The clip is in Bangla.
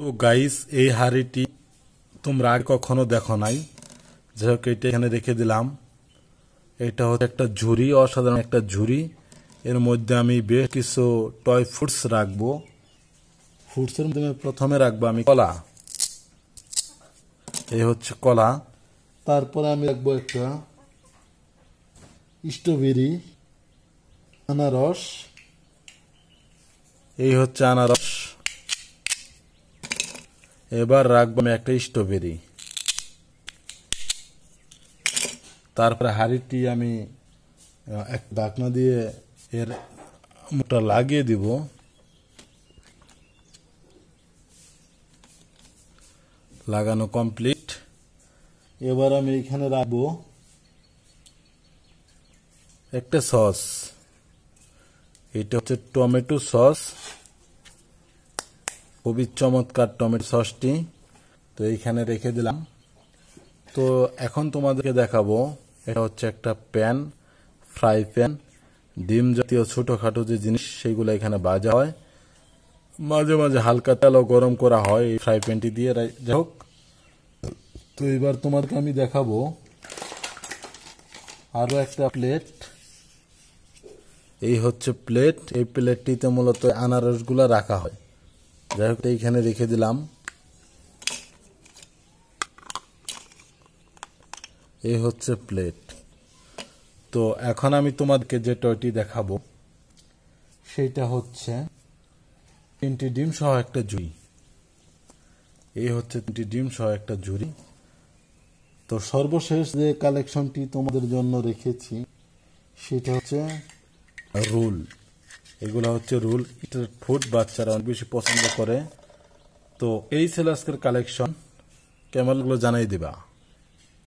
তো গাইস এই হাড়িটি তোমরা আর কখনো দেখো নাই যাই হোক এটা এখানে রেখে দিলাম এটা হচ্ছে একটা ঝুড়ি অসাধারণ একটা ঝুড়ি এর মধ্যে আমি বেশ কিছু টয় ফ্রুটস রাখবো ফ্রুটসের মধ্যে প্রথমে রাখবো আমি কলা এই হচ্ছে কলা তারপরে আমি রাখবো একটা স্ট্রবেরি আনারস এই হচ্ছে আনারস এবার রাখবো আমি একটা স্ট্রবেরি তারপরে হাঁড়িটি আমি এক ডাকনা দিয়ে এর মুখটা লাগিয়ে দিব লাগানো কমপ্লিট এবার আমি এখানে রাখবো একটা সস এটা হচ্ছে টমেটো সস খুবই চমৎকার টমেটো সসটি তো এইখানে রেখে দিলাম তো এখন তোমাদেরকে দেখাবো এটা হচ্ছে একটা প্যান ফ্রাই প্যান ডিম জাতীয় ছোটোখাটো যে জিনিস সেগুলো এখানে বাজা হয় মাঝে মাঝে হালকা তেলও গরম করা হয় এই ফ্রাই প্যানটি দিয়ে যাই হোক তো এবার তোমাদেরকে আমি দেখাবো আরও একটা প্লেট এই হচ্ছে প্লেট এই প্লেটটিতে মূলত আনারসগুলো রাখা হয় যাই হোক এইখানে রেখে দিলাম এই হচ্ছে প্লেট তো এখন আমি তোমাদেরকে যে টয়টি দেখাবো সেটা হচ্ছে তিনটি ডিম সহ একটা জুড়ি এই হচ্ছে তিনটি ডিম সহ একটা জুড়ি তো সর্বশেষ যে কালেকশনটি তোমাদের জন্য রেখেছি সেটা হচ্ছে রোল এগুলো হচ্ছে রুল ফুড বাচ্চারা অনেক বেশি পছন্দ করে তো এই ছিল আজকের কালেকশন কেমনগুলো জানাই দিবা